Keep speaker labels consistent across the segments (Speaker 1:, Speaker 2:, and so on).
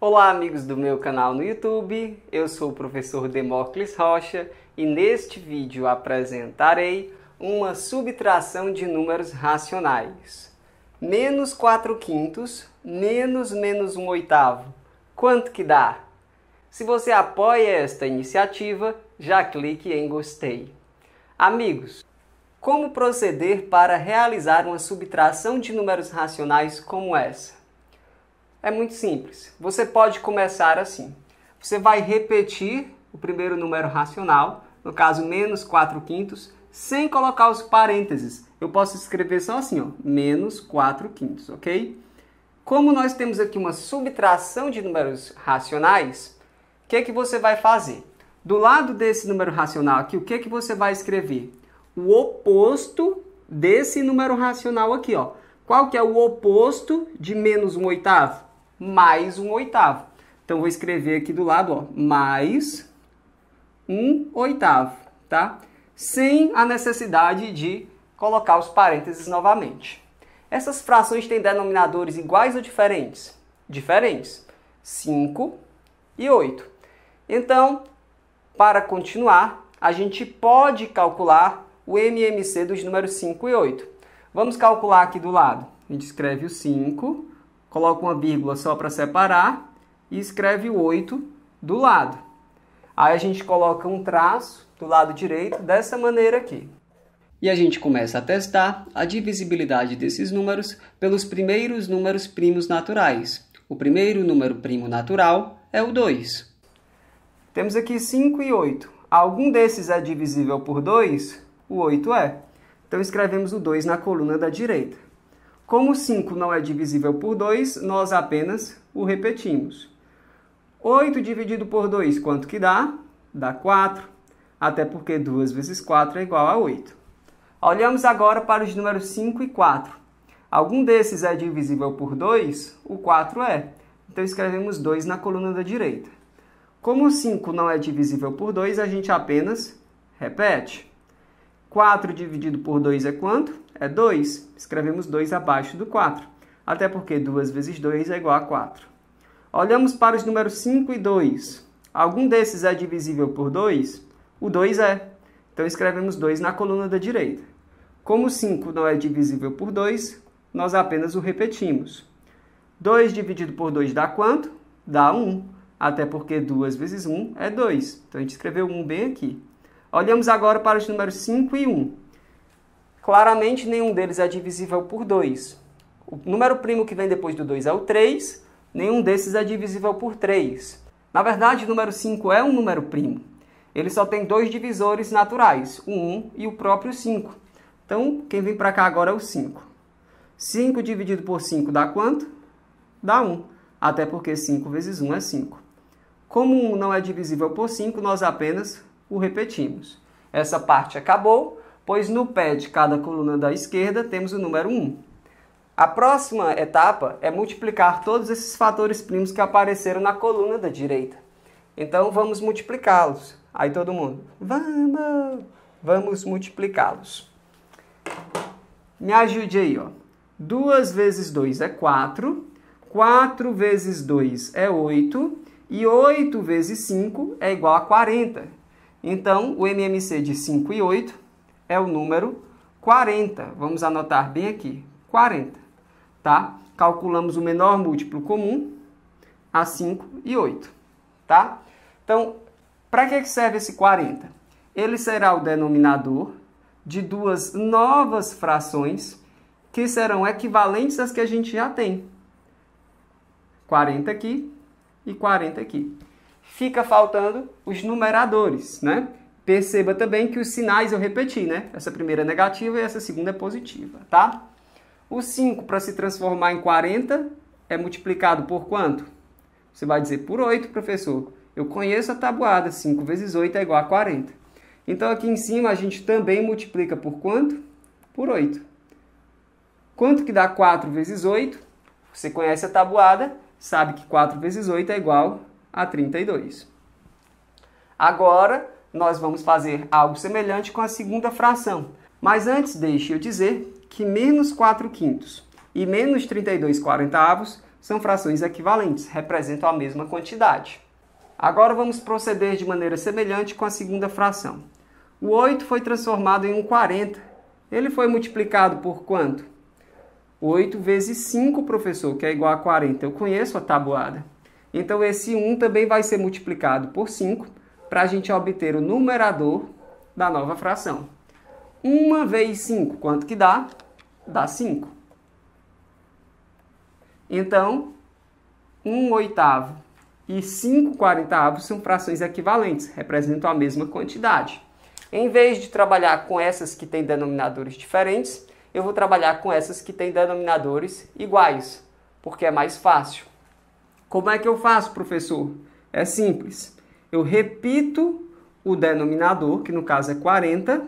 Speaker 1: Olá, amigos do meu canal no YouTube. Eu sou o professor Demócles Rocha e neste vídeo apresentarei uma subtração de números racionais. Menos 4 quintos menos menos 1 oitavo. Quanto que dá? Se você apoia esta iniciativa, já clique em gostei. Amigos, como proceder para realizar uma subtração de números racionais como essa? É muito simples. Você pode começar assim. Você vai repetir o primeiro número racional, no caso menos 4 quintos, sem colocar os parênteses. Eu posso escrever só assim, ó, menos 4 quintos, ok? Como nós temos aqui uma subtração de números racionais, o que é que você vai fazer? Do lado desse número racional aqui, o que é que você vai escrever? O oposto desse número racional aqui, ó. Qual que é o oposto de menos um oitavo? mais um oitavo. Então, vou escrever aqui do lado, ó, mais um oitavo, tá? Sem a necessidade de colocar os parênteses novamente. Essas frações têm denominadores iguais ou diferentes? Diferentes. 5 e 8. Então, para continuar, a gente pode calcular o MMC dos números 5 e 8. Vamos calcular aqui do lado. A gente escreve o 5 coloca uma vírgula só para separar e escreve o 8 do lado. Aí a gente coloca um traço do lado direito dessa maneira aqui. E a gente começa a testar a divisibilidade desses números pelos primeiros números primos naturais. O primeiro número primo natural é o 2. Temos aqui 5 e 8. Algum desses é divisível por 2? O 8 é. Então escrevemos o 2 na coluna da direita. Como 5 não é divisível por 2, nós apenas o repetimos. 8 dividido por 2, quanto que dá? Dá 4, até porque 2 vezes 4 é igual a 8. Olhamos agora para os números 5 e 4. Algum desses é divisível por 2? O 4 é. Então escrevemos 2 na coluna da direita. Como 5 não é divisível por 2, a gente apenas repete. 4 dividido por 2 é quanto? É 2. Escrevemos 2 abaixo do 4. Até porque 2 vezes 2 é igual a 4. Olhamos para os números 5 e 2. Algum desses é divisível por 2? O 2 é. Então escrevemos 2 na coluna da direita. Como 5 não é divisível por 2, nós apenas o repetimos. 2 dividido por 2 dá quanto? Dá 1. Até porque 2 vezes 1 é 2. Então a gente escreveu 1 bem aqui. Olhamos agora para os números 5 e 1. Claramente nenhum deles é divisível por 2. O número primo que vem depois do 2 é o 3, nenhum desses é divisível por 3. Na verdade, o número 5 é um número primo. Ele só tem dois divisores naturais, o 1 e o próprio 5. Então, quem vem para cá agora é o 5. 5 dividido por 5 dá quanto? Dá 1, até porque 5 vezes 1 é 5. Como 1 não é divisível por 5, nós apenas o repetimos. Essa parte acabou, pois no pé de cada coluna da esquerda temos o número 1. A próxima etapa é multiplicar todos esses fatores primos que apareceram na coluna da direita. Então vamos multiplicá-los. Aí todo mundo, vamos, vamos multiplicá-los. Me ajude aí, ó. 2 vezes 2 é 4, 4 vezes 2 é 8 e 8 vezes 5 é igual a 40. Então, o MMC de 5 e 8 é o número 40. Vamos anotar bem aqui, 40. Tá? Calculamos o menor múltiplo comum a 5 e 8. Tá? Então, para que serve esse 40? Ele será o denominador de duas novas frações que serão equivalentes às que a gente já tem. 40 aqui e 40 aqui fica faltando os numeradores, né? Perceba também que os sinais eu repeti, né? Essa primeira é negativa e essa segunda é positiva, tá? O 5, para se transformar em 40, é multiplicado por quanto? Você vai dizer por 8, professor. Eu conheço a tabuada, 5 vezes 8 é igual a 40. Então aqui em cima a gente também multiplica por quanto? Por 8. Quanto que dá 4 vezes 8? Você conhece a tabuada, sabe que 4 vezes 8 é igual a 32. Agora, nós vamos fazer algo semelhante com a segunda fração. Mas antes, deixe eu dizer que menos 4 quintos e menos 32 quarentavos são frações equivalentes, representam a mesma quantidade. Agora vamos proceder de maneira semelhante com a segunda fração. O 8 foi transformado em um 40. Ele foi multiplicado por quanto? 8 vezes 5, professor, que é igual a 40. Eu conheço a tabuada. Então esse 1 também vai ser multiplicado por 5 para a gente obter o numerador da nova fração. 1 vezes 5, quanto que dá? Dá 5. Então, 1 oitavo e 5 quarentavos são frações equivalentes, representam a mesma quantidade. Em vez de trabalhar com essas que têm denominadores diferentes, eu vou trabalhar com essas que têm denominadores iguais, porque é mais fácil. Como é que eu faço, professor? É simples. Eu repito o denominador, que no caso é 40,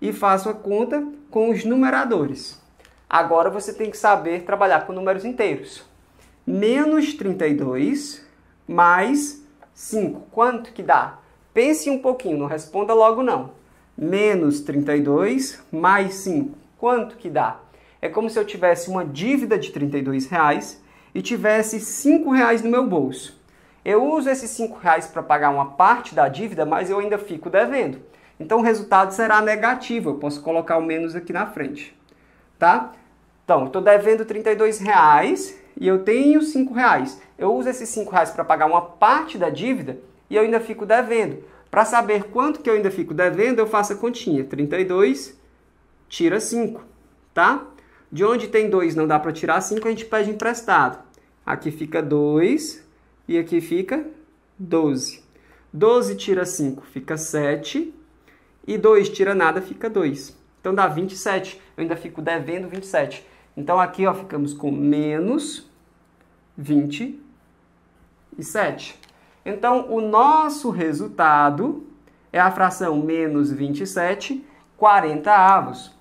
Speaker 1: e faço a conta com os numeradores. Agora você tem que saber trabalhar com números inteiros. Menos 32 mais 5. Quanto que dá? Pense um pouquinho, não responda logo não. Menos 32 mais 5. Quanto que dá? É como se eu tivesse uma dívida de 32 reais e tivesse cinco reais no meu bolso. Eu uso esses cinco reais para pagar uma parte da dívida, mas eu ainda fico devendo. Então o resultado será negativo. Eu posso colocar o menos aqui na frente, tá? Então, estou devendo 32 reais e eu tenho 5 reais. Eu uso esses 5 reais para pagar uma parte da dívida e eu ainda fico devendo. Para saber quanto que eu ainda fico devendo, eu faço a continha. 32 tira 5, tá? De onde tem 2 não dá para tirar 5, a gente pede emprestado. Aqui fica 2 e aqui fica 12. 12 tira 5, fica 7. E 2 tira nada, fica 2. Então dá 27. Eu ainda fico devendo 27. Então aqui ó, ficamos com menos 27. Então o nosso resultado é a fração menos 27, 40 avos.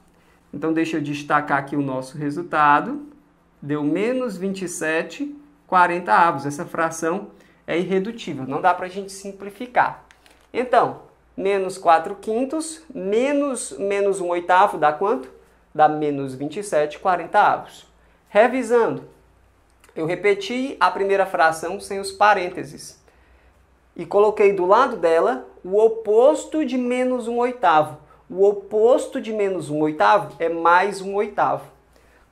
Speaker 1: Então deixa eu destacar aqui o nosso resultado deu menos 27 40 avos. Essa fração é irredutível, não dá para a gente simplificar. Então, menos 4 quintos, menos, menos 1 oitavo dá quanto? Dá menos 27 40 avos. Revisando, eu repeti a primeira fração sem os parênteses e coloquei do lado dela o oposto de menos 1 oitavo. O oposto de menos 1 oitavo é mais 1 oitavo.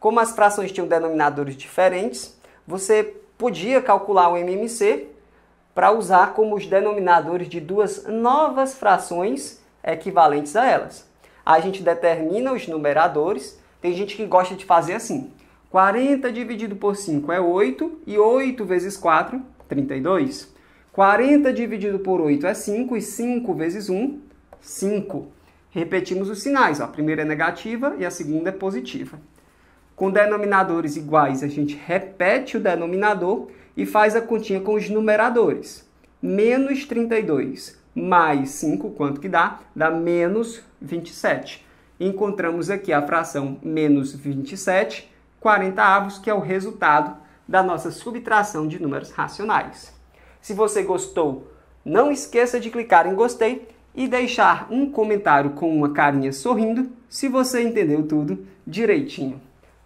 Speaker 1: Como as frações tinham denominadores diferentes, você podia calcular o MMC para usar como os denominadores de duas novas frações equivalentes a elas. a gente determina os numeradores. Tem gente que gosta de fazer assim. 40 dividido por 5 é 8 e 8 vezes 4, 32. 40 dividido por 8 é 5 e 5 vezes 1, 5. Repetimos os sinais. Ó. A primeira é negativa e a segunda é positiva. Com denominadores iguais, a gente repete o denominador e faz a continha com os numeradores. Menos 32 mais 5, quanto que dá? Dá menos 27. Encontramos aqui a fração menos 27, 40 avos, que é o resultado da nossa subtração de números racionais. Se você gostou, não esqueça de clicar em gostei e deixar um comentário com uma carinha sorrindo se você entendeu tudo direitinho.